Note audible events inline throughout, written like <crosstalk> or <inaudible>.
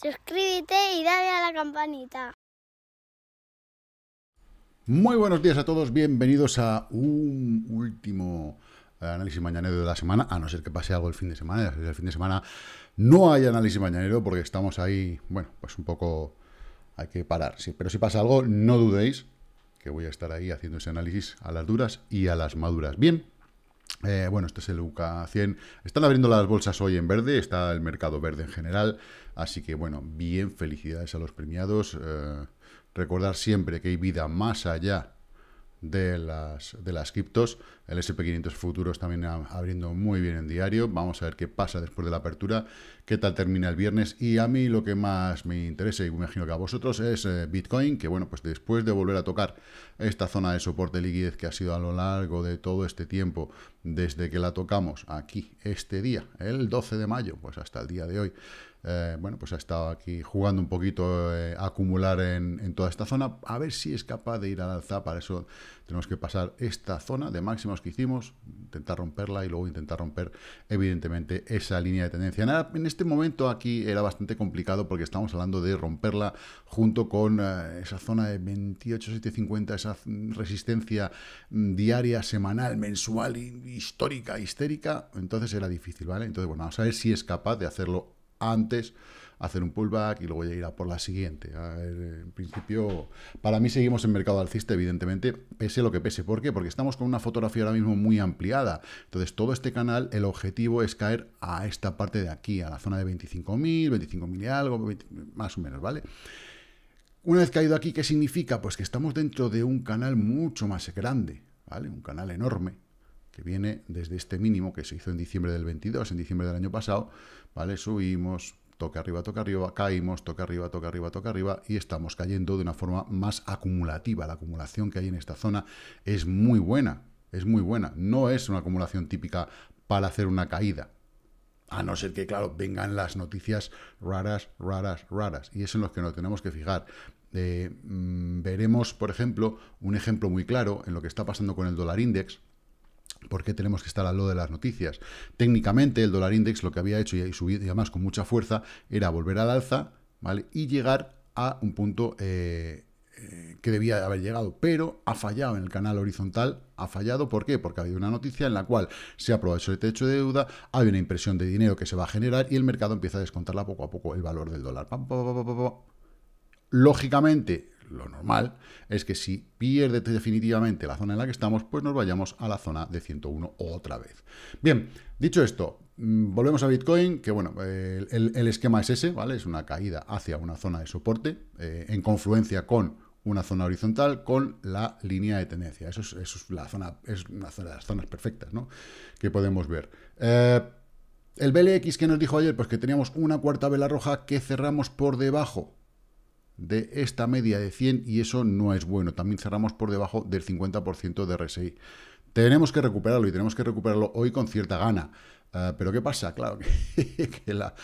Suscríbete y dale a la campanita. Muy buenos días a todos, bienvenidos a un último análisis mañanero de la semana, a no ser que pase algo el fin de semana, el fin de semana no hay análisis mañanero porque estamos ahí, bueno, pues un poco hay que parar, sí, pero si pasa algo no dudéis que voy a estar ahí haciendo ese análisis a las duras y a las maduras. Bien, eh, bueno, este es el UK100. Están abriendo las bolsas hoy en verde, está el mercado verde en general. Así que, bueno, bien, felicidades a los premiados. Eh, recordar siempre que hay vida más allá de las, de las criptos. El SP500 futuros también abriendo muy bien en diario. Vamos a ver qué pasa después de la apertura, qué tal termina el viernes. Y a mí lo que más me interesa, y me imagino que a vosotros, es eh, Bitcoin, que bueno, pues después de volver a tocar esta zona de soporte liquidez que ha sido a lo largo de todo este tiempo, desde que la tocamos aquí, este día, el 12 de mayo, pues hasta el día de hoy, eh, bueno, pues ha estado aquí jugando un poquito eh, a acumular en, toda esta zona, a ver si es capaz de ir al alza, para eso tenemos que pasar esta zona de máxima que hicimos, intentar romperla y luego intentar romper evidentemente esa línea de tendencia. Nada, en este momento aquí era bastante complicado porque estamos hablando de romperla junto con eh, esa zona de 28,750, esa resistencia mm, diaria, semanal, mensual, histórica, histérica, entonces era difícil, ¿vale? Entonces, bueno, vamos a ver si es capaz de hacerlo antes hacer un pullback y luego ya ir a por la siguiente. en principio, para mí seguimos en mercado alcista, evidentemente, pese lo que pese. ¿Por qué? Porque estamos con una fotografía ahora mismo muy ampliada. Entonces, todo este canal, el objetivo es caer a esta parte de aquí, a la zona de 25.000, 25.000 y algo, más o menos, ¿vale? Una vez caído aquí, ¿qué significa? Pues que estamos dentro de un canal mucho más grande, ¿vale? Un canal enorme, que viene desde este mínimo que se hizo en diciembre del 22, en diciembre del año pasado, ¿vale? Subimos, toca arriba, toca arriba, caímos, toca arriba, toca arriba, toca arriba y estamos cayendo de una forma más acumulativa. La acumulación que hay en esta zona es muy buena, es muy buena. No es una acumulación típica para hacer una caída. A no ser que, claro, vengan las noticias raras, raras, raras. Y es en los que nos tenemos que fijar. Eh, mm, veremos, por ejemplo, un ejemplo muy claro en lo que está pasando con el dólar index. ¿Por qué tenemos que estar al lado de las noticias? Técnicamente, el dólar index lo que había hecho y subido y además con mucha fuerza era volver al alza ¿vale? y llegar a un punto eh, eh, que debía haber llegado, pero ha fallado en el canal horizontal. Ha fallado, ¿por qué? Porque ha habido una noticia en la cual se ha aprobado el techo de deuda, hay una impresión de dinero que se va a generar y el mercado empieza a descontarla poco a poco el valor del dólar. Lógicamente, lo normal es que si pierde definitivamente la zona en la que estamos, pues nos vayamos a la zona de 101 otra vez. Bien, dicho esto, mm, volvemos a Bitcoin, que bueno, el, esquema es ese, ¿vale? Es una caída hacia una zona de soporte eh, en confluencia con una zona horizontal con la línea de tendencia. Eso es, la zona, es una zona de las zonas perfectas ¿no? que podemos ver. Eh, el BLX que nos dijo ayer, pues que teníamos una cuarta vela roja que cerramos por debajo de esta media de 100 y eso no es bueno. También cerramos por debajo del 50% de RSI. Tenemos que recuperarlo y tenemos que recuperarlo hoy con cierta gana. Eh, pero ¿qué pasa? Claro que, <laughs> la,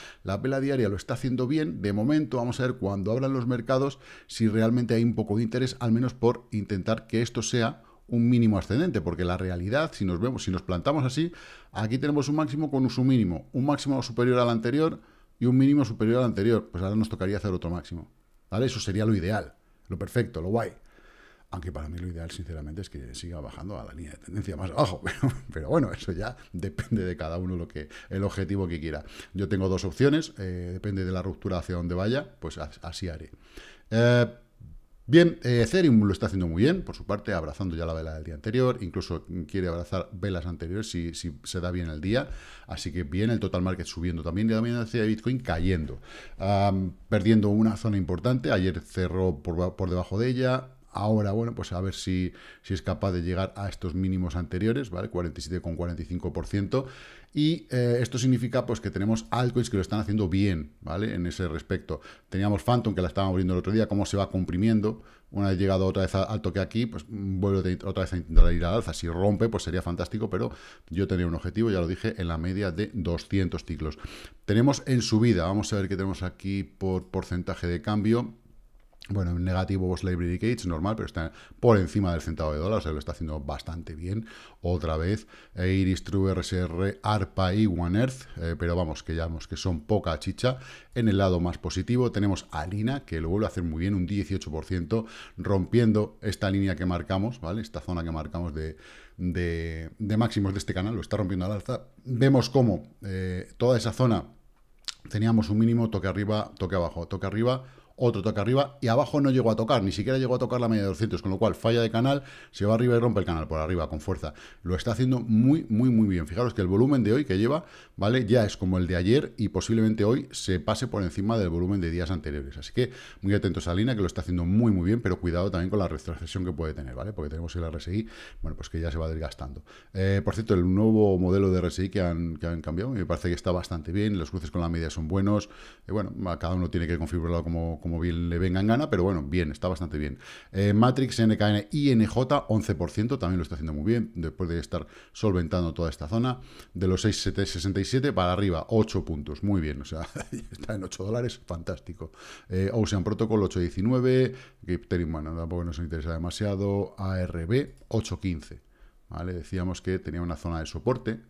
pela diaria lo está haciendo bien. De momento vamos a ver cuando abran los mercados si realmente hay un poco de interés, al menos por intentar que esto sea un mínimo ascendente, porque la realidad, si nos vemos, si nos plantamos así, aquí tenemos un máximo con un mínimo, un máximo superior al anterior y un mínimo superior al anterior, pues ahora nos tocaría hacer otro máximo. Eso sería lo ideal, lo perfecto, lo guay. Aunque para mí lo ideal, sinceramente, es que siga bajando a la línea de tendencia más abajo. <laughs> Pero, bueno, eso ya depende de cada uno lo que, el objetivo que quiera. Yo tengo dos opciones, eh, depende de la ruptura hacia donde vaya, pues así haré. Eh, Bien, eh, Ethereum lo está haciendo muy bien, por su parte, abrazando ya la vela del día anterior, incluso quiere abrazar velas anteriores si, se da bien el día, así que bien el total market subiendo también, y también hacia Bitcoin cayendo, perdiendo una zona importante, ayer cerró por debajo de ella, Ahora, bueno, pues a ver si, si es capaz de llegar a estos mínimos anteriores, ¿vale? 47,45%. Y eh, esto significa pues que tenemos altcoins que lo están haciendo bien, ¿vale? En ese respecto. Teníamos Phantom que la estábamos abriendo el otro día, cómo se va comprimiendo. Una vez llegado otra vez alto toque aquí, pues vuelvo otra vez a intentar ir al alza. Si rompe, pues sería fantástico, pero yo tenía un objetivo, ya lo dije, en la media de 200 ciclos. Tenemos en subida, vamos a ver qué tenemos aquí por porcentaje de cambio. Bueno, en negativo Boss Library Gates, normal, pero está por encima del centavo de dólar, o lo está haciendo bastante bien. Otra vez, Iris, True, RSR, ARPA y One Earth, eh, pero vamos, que ya vemos que son poca chicha. En el lado más positivo tenemos Alina, que lo vuelve a hacer muy bien, un 18%, rompiendo esta línea que marcamos, ¿vale? Esta zona que marcamos de, de, máximos de este canal, lo está rompiendo al alza. Vemos cómo eh, toda esa zona teníamos un mínimo, toque arriba, toque abajo, toque arriba, otro toque arriba y abajo no llegó a tocar, ni siquiera llegó a tocar la media de 200, con lo cual falla de canal, se va arriba y rompe el canal por arriba con fuerza. Lo está haciendo muy, muy, muy bien. Fijaros que el volumen de hoy que lleva, ¿vale? Ya es como el de ayer y posiblemente hoy se pase por encima del volumen de días anteriores. Así que muy atentos a Lina, que lo está haciendo muy, muy bien, pero cuidado también con la retrocesión que puede tener, ¿vale? Porque tenemos el RSI, bueno, pues que ya se va desgastando. Eh, por cierto, el nuevo modelo de RSI que han, que han cambiado, me parece que está bastante bien, los cruces con la media son buenos, bueno, cada uno tiene que configurarlo como como bien le vengan gana, pero bueno, bien, está bastante bien. Eh, Matrix, NKN, INJ, 11%, también lo está haciendo muy bien, después de estar solventando toda esta zona. De los 6,67 para arriba, 8 puntos, muy bien, o sea, <laughs> está en 8 dólares, fantástico. Eh, Ocean Protocol, 8,19, Giptering, bueno, tampoco nos interesa demasiado, ARB, 8,15. ¿Vale? Decíamos que tenía una zona de soporte,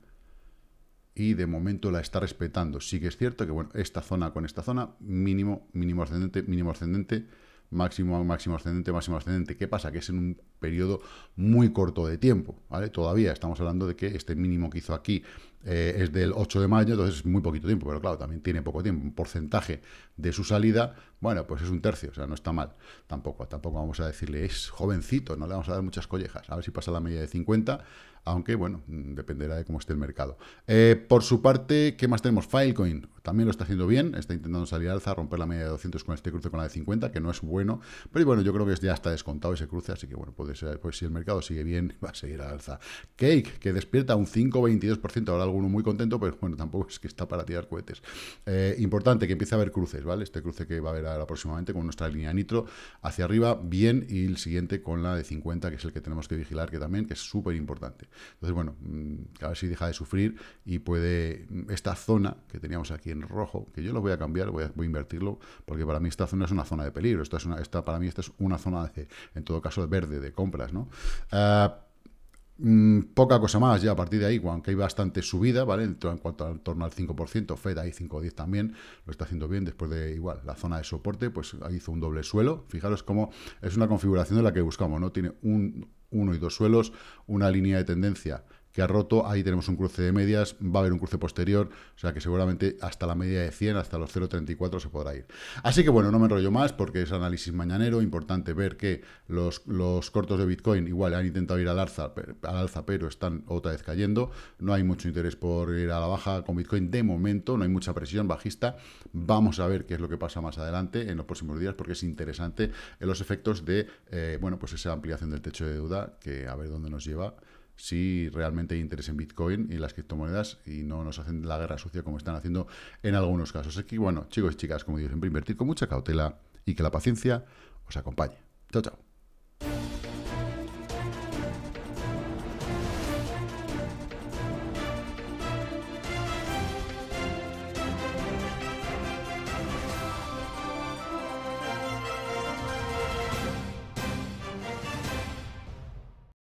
y de momento la está respetando. Sí que es cierto que, bueno, esta zona con esta zona, mínimo, mínimo ascendente, mínimo ascendente, máximo, máximo ascendente, máximo ascendente. ¿Qué pasa? Que es en un periodo muy corto de tiempo, ¿vale? Todavía estamos hablando de que este mínimo que hizo aquí eh, es del 8 de mayo, entonces es muy poquito tiempo, pero claro, también tiene poco tiempo. Un porcentaje de su salida, bueno, pues es un tercio, o sea, no está mal. Tampoco, tampoco vamos a decirle, es jovencito, no le vamos a dar muchas collejas. A ver si pasa la media de 50, aunque, bueno, mm, dependerá de cómo esté el mercado. Eh, por su parte, ¿qué más tenemos? Filecoin, también lo está haciendo bien, está intentando salir alza, romper la media de 200 con este cruce con la de 50, que no es bueno, pero bueno, yo creo que ya está descontado ese cruce, así que bueno, puede ser, pues si el mercado sigue bien, <laughs> va a seguir al alza. Cake, que despierta un 5, 5,22%, ahora alguno muy contento, pero bueno, tampoco es que está para tirar cohetes. Eh, importante que empiece a haber cruces, ¿vale? Este cruce que va a haber ahora próximamente con nuestra línea nitro hacia arriba, bien, y el siguiente con la de 50, que es el que tenemos que vigilar, que también, que es súper importante. Entonces, bueno, mm, a ver si deja de sufrir y puede mm, esta zona que teníamos aquí rojo, que yo lo voy a cambiar, voy a, invertirlo, porque para mí esta zona es una zona de peligro, esta es una, esta, para mí esta es una zona, de, en todo caso, de verde, de compras, ¿no? Ah, mm, poca cosa más ya a partir de ahí, aunque hay bastante subida, ¿vale? En, cuanto al torno al 5%, FED ahí 5.10 también, lo está haciendo bien después de, igual, la zona de soporte, pues hizo un doble suelo, fijaros cómo es una configuración de la que buscamos, ¿no? Tiene un, uno y dos suelos, una línea de tendencia que ha roto, ahí tenemos un cruce de medias, va a haber un cruce posterior, o sea que seguramente hasta la media de 100, hasta los 0.34 se podrá ir. Así que bueno, no me enrollo más porque es análisis mañanero, importante ver que los, cortos de Bitcoin igual han intentado ir al alza, pero están otra vez cayendo, no hay mucho interés por ir a la baja con Bitcoin de momento, no hay mucha presión bajista, vamos a ver qué es lo que pasa más adelante en los próximos días porque es interesante los efectos de, eh, bueno, pues esa ampliación del techo de deuda, que a ver dónde nos lleva si realmente hay interés en Bitcoin y en las criptomonedas y no nos hacen la guerra sucia como están haciendo en algunos casos. Es que bueno, chicos y chicas, como digo siempre, invertir con mucha cautela y que la paciencia os acompañe. Chao, chao.